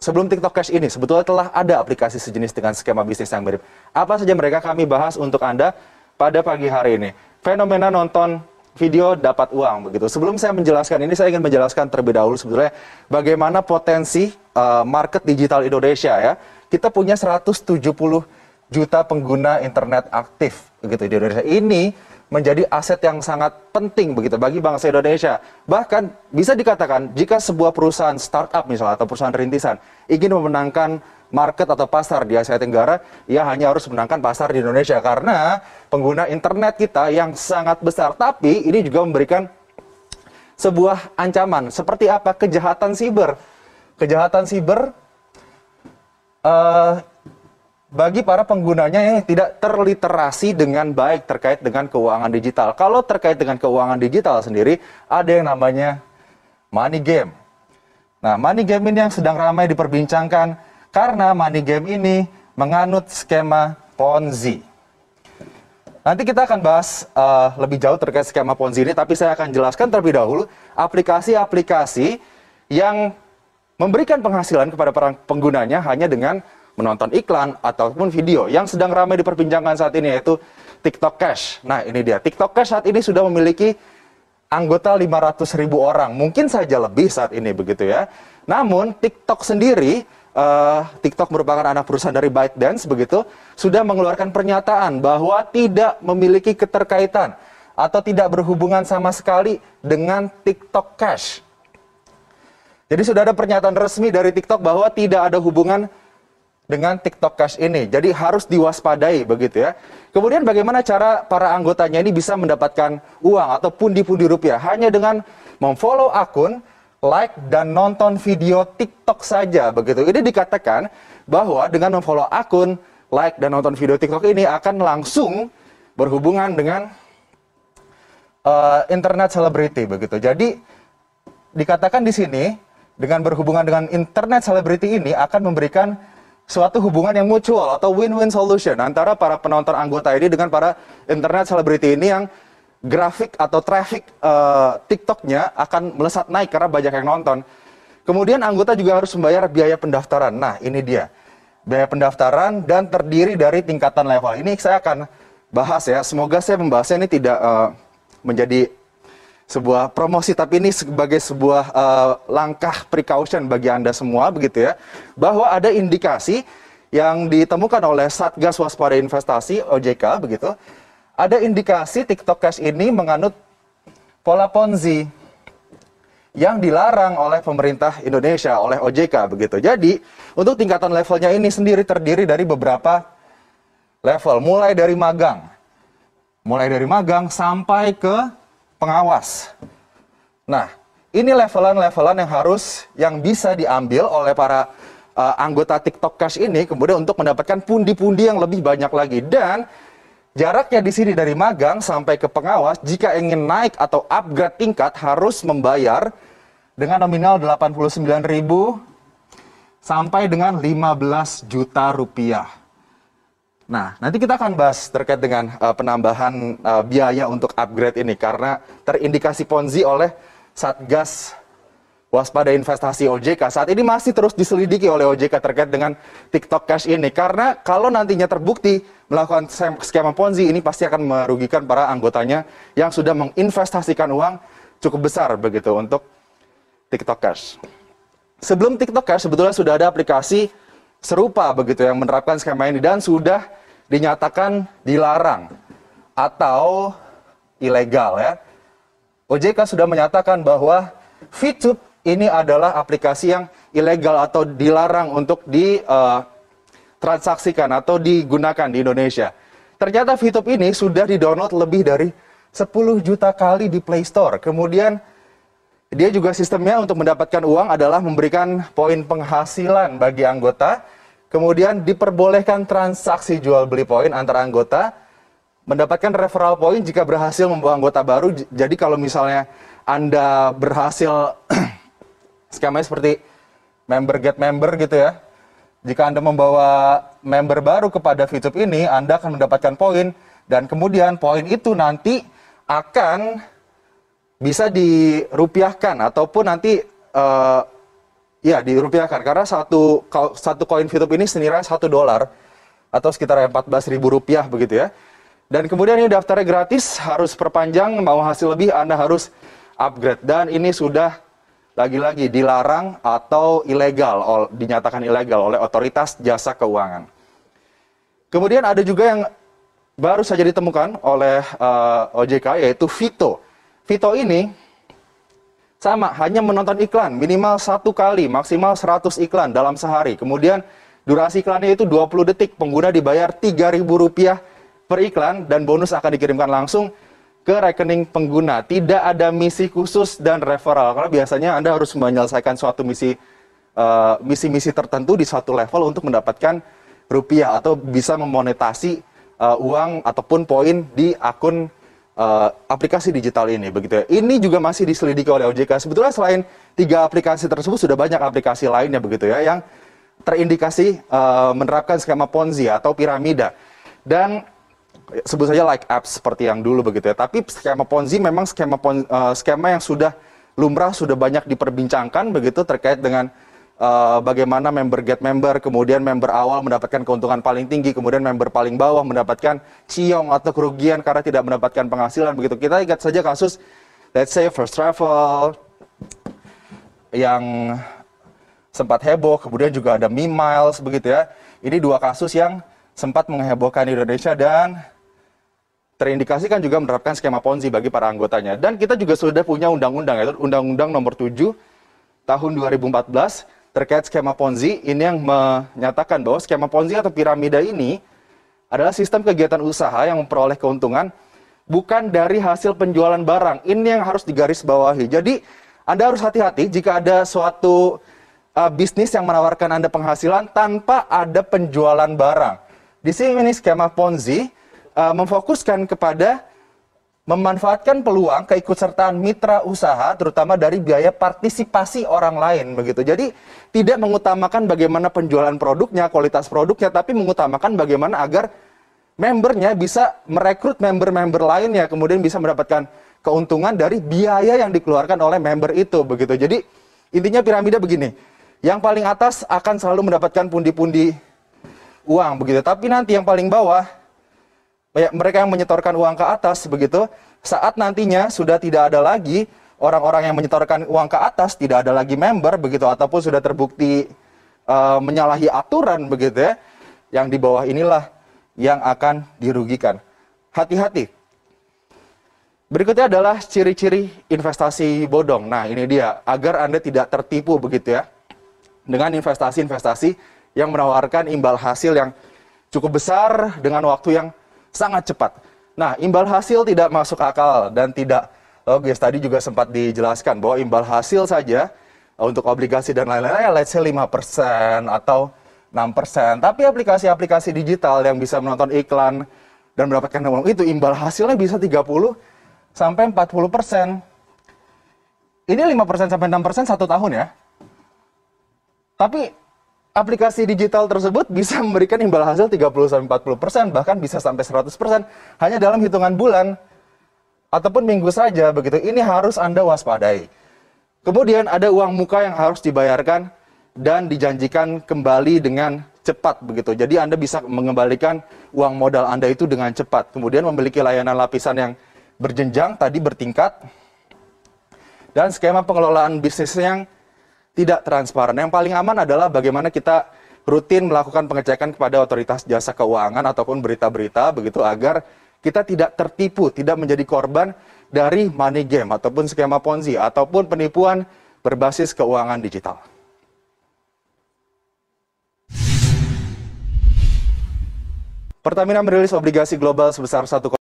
Sebelum TikTok Cash ini, sebetulnya telah ada aplikasi sejenis dengan skema bisnis yang mirip. Apa saja mereka kami bahas untuk Anda pada pagi hari ini. Fenomena nonton video dapat uang begitu. Sebelum saya menjelaskan ini, saya ingin menjelaskan terlebih dahulu sebetulnya bagaimana potensi uh, market digital Indonesia ya. Kita punya 170 juta pengguna internet aktif begitu di Indonesia. Ini menjadi aset yang sangat penting begitu bagi bangsa Indonesia. Bahkan bisa dikatakan jika sebuah perusahaan startup misalnya atau perusahaan rintisan ingin memenangkan market atau pasar di Asia Tenggara, ia hanya harus menangkan pasar di Indonesia karena pengguna internet kita yang sangat besar. Tapi ini juga memberikan sebuah ancaman. Seperti apa kejahatan siber? Kejahatan siber uh, bagi para penggunanya yang tidak terliterasi dengan baik terkait dengan keuangan digital. Kalau terkait dengan keuangan digital sendiri, ada yang namanya money game. Nah, money game ini yang sedang ramai diperbincangkan karena money game ini menganut skema Ponzi. Nanti kita akan bahas uh, lebih jauh terkait skema Ponzi ini, tapi saya akan jelaskan terlebih dahulu aplikasi-aplikasi yang memberikan penghasilan kepada para penggunanya hanya dengan menonton iklan ataupun video yang sedang ramai diperbincangkan saat ini yaitu TikTok Cash. Nah ini dia TikTok Cash saat ini sudah memiliki anggota 500 ribu orang mungkin saja lebih saat ini begitu ya. Namun TikTok sendiri uh, TikTok merupakan anak perusahaan dari ByteDance begitu sudah mengeluarkan pernyataan bahwa tidak memiliki keterkaitan atau tidak berhubungan sama sekali dengan TikTok Cash. Jadi sudah ada pernyataan resmi dari TikTok bahwa tidak ada hubungan dengan TikTok Cash ini. Jadi harus diwaspadai begitu ya. Kemudian bagaimana cara para anggotanya ini bisa mendapatkan uang atau pundi-pundi rupiah hanya dengan memfollow akun, like dan nonton video TikTok saja begitu. Ini dikatakan bahwa dengan memfollow akun, like dan nonton video TikTok ini akan langsung berhubungan dengan uh, internet celebrity begitu. Jadi dikatakan di sini dengan berhubungan dengan internet celebrity ini akan memberikan suatu hubungan yang mutual atau win-win solution antara para penonton anggota ini dengan para internet selebriti ini yang grafik atau traffic uh, TikToknya akan melesat naik karena banyak yang nonton. Kemudian anggota juga harus membayar biaya pendaftaran. Nah, ini dia. Biaya pendaftaran dan terdiri dari tingkatan level. Ini saya akan bahas ya. Semoga saya membahasnya ini tidak uh, menjadi sebuah promosi tapi ini sebagai sebuah uh, langkah precaution bagi Anda semua begitu ya bahwa ada indikasi yang ditemukan oleh Satgas Waspada Investasi OJK begitu ada indikasi TikTok Cash ini menganut pola ponzi yang dilarang oleh pemerintah Indonesia oleh OJK begitu. Jadi, untuk tingkatan levelnya ini sendiri terdiri dari beberapa level mulai dari magang. Mulai dari magang sampai ke pengawas. Nah, ini levelan-levelan yang harus yang bisa diambil oleh para uh, anggota TikTok Cash ini kemudian untuk mendapatkan pundi-pundi yang lebih banyak lagi dan jaraknya di sini dari magang sampai ke pengawas jika ingin naik atau upgrade tingkat harus membayar dengan nominal 89.000 sampai dengan 15 juta rupiah. Nah, nanti kita akan bahas terkait dengan uh, penambahan uh, biaya untuk upgrade ini karena terindikasi ponzi oleh Satgas Waspada Investasi OJK. Saat ini masih terus diselidiki oleh OJK terkait dengan TikTok Cash ini karena kalau nantinya terbukti melakukan skema ponzi ini pasti akan merugikan para anggotanya yang sudah menginvestasikan uang cukup besar begitu untuk TikTok Cash. Sebelum TikTok Cash sebetulnya sudah ada aplikasi serupa begitu yang menerapkan skema ini dan sudah dinyatakan dilarang atau ilegal ya. OJK sudah menyatakan bahwa VTube ini adalah aplikasi yang ilegal atau dilarang untuk ditransaksikan eh, atau digunakan di Indonesia. Ternyata VTube ini sudah didownload lebih dari 10 juta kali di Play Store. Kemudian dia juga sistemnya untuk mendapatkan uang adalah memberikan poin penghasilan bagi anggota, kemudian diperbolehkan transaksi jual beli poin antara anggota, mendapatkan referral poin jika berhasil membawa anggota baru. Jadi kalau misalnya Anda berhasil skemanya seperti member get member gitu ya. Jika Anda membawa member baru kepada VTube ini, Anda akan mendapatkan poin dan kemudian poin itu nanti akan bisa dirupiahkan ataupun nanti uh, ya dirupiahkan karena satu satu koin VTube ini senilai satu dolar atau sekitar empat belas ribu rupiah begitu ya. Dan kemudian ini daftarnya gratis, harus perpanjang, mau hasil lebih Anda harus upgrade. Dan ini sudah lagi-lagi dilarang atau ilegal, dinyatakan ilegal oleh otoritas jasa keuangan. Kemudian ada juga yang baru saja ditemukan oleh uh, eh, OJK yaitu Vito. Vito ini sama hanya menonton iklan minimal satu kali maksimal 100 iklan dalam sehari. Kemudian durasi iklannya itu 20 detik. Pengguna dibayar Rp3.000 per iklan dan bonus akan dikirimkan langsung ke rekening pengguna. Tidak ada misi khusus dan referral. Karena biasanya Anda harus menyelesaikan suatu misi eh, misi-misi uh, tertentu di suatu level untuk mendapatkan rupiah atau bisa memonetasi uh, uang ataupun poin di akun uh, aplikasi digital ini begitu ya. Ini juga masih diselidiki oleh OJK. Sebetulnya selain tiga aplikasi tersebut sudah banyak aplikasi lainnya begitu ya yang terindikasi uh, menerapkan skema ponzi atau piramida. Dan eh, sebut saja like apps seperti yang dulu begitu ya. Tapi skema ponzi memang skema pon, uh, skema yang sudah lumrah sudah banyak diperbincangkan begitu terkait dengan Eh, bagaimana member get member, kemudian member awal mendapatkan keuntungan paling tinggi, kemudian member paling bawah mendapatkan ciong atau kerugian karena tidak mendapatkan penghasilan begitu. Kita ingat saja kasus let's say first travel yang sempat heboh, kemudian juga ada meme miles begitu ya. Ini dua kasus yang sempat menghebohkan Indonesia dan terindikasikan juga menerapkan skema ponzi bagi para anggotanya. Dan kita juga sudah punya undang-undang yaitu Undang-Undang Nomor 7 Tahun 2014 terkait skema Ponzi ini yang menyatakan bahwa skema Ponzi atau piramida ini adalah sistem kegiatan usaha yang memperoleh keuntungan bukan dari hasil penjualan barang. Ini yang harus digarisbawahi. Jadi Anda harus hati-hati jika ada suatu uh, bisnis yang menawarkan Anda penghasilan tanpa ada penjualan barang. Di sini ini skema Ponzi uh, memfokuskan kepada memanfaatkan peluang keikutsertaan mitra usaha terutama dari biaya partisipasi orang lain begitu. Jadi tidak mengutamakan bagaimana penjualan produknya, kualitas produknya tapi mengutamakan bagaimana agar membernya bisa merekrut member-member lainnya kemudian bisa mendapatkan keuntungan dari biaya yang dikeluarkan oleh member itu begitu. Jadi intinya piramida begini. Yang paling atas akan selalu mendapatkan pundi-pundi uang begitu. Tapi nanti yang paling bawah mereka yang menyetorkan uang ke atas begitu saat nantinya sudah tidak ada lagi orang-orang yang menyetorkan uang ke atas tidak ada lagi member begitu ataupun sudah terbukti uh, menyalahi aturan begitu ya yang di bawah inilah yang akan dirugikan hati-hati berikutnya adalah ciri-ciri investasi bodong nah ini dia agar anda tidak tertipu begitu ya dengan investasi-investasi yang menawarkan imbal hasil yang cukup besar dengan waktu yang sangat cepat. Nah, imbal hasil tidak masuk akal dan tidak logis. Tadi juga sempat dijelaskan bahwa imbal hasil saja eh, untuk obligasi dan lain-lain, ya, let's say 5% atau 6%. Tapi aplikasi-aplikasi digital yang bisa menonton iklan dan mendapatkan uang itu imbal hasilnya bisa 30 sampai 40%. Ini 5% sampai 6% satu tahun ya. Tapi aplikasi digital tersebut bisa memberikan imbal hasil 30-40%, bahkan bisa sampai 100% hanya dalam hitungan bulan ataupun minggu saja begitu. Ini harus Anda waspadai. Kemudian ada uang muka yang harus dibayarkan dan dijanjikan kembali dengan cepat begitu. Jadi Anda bisa mengembalikan uang modal Anda itu dengan cepat. Kemudian memiliki layanan lapisan yang berjenjang tadi bertingkat dan skema pengelolaan bisnis yang tidak transparan. Yang paling aman adalah bagaimana kita rutin melakukan pengecekan kepada otoritas jasa keuangan ataupun berita-berita begitu agar kita tidak tertipu, tidak menjadi korban dari money game ataupun skema ponzi ataupun penipuan berbasis keuangan digital. Pertamina merilis obligasi global sebesar 1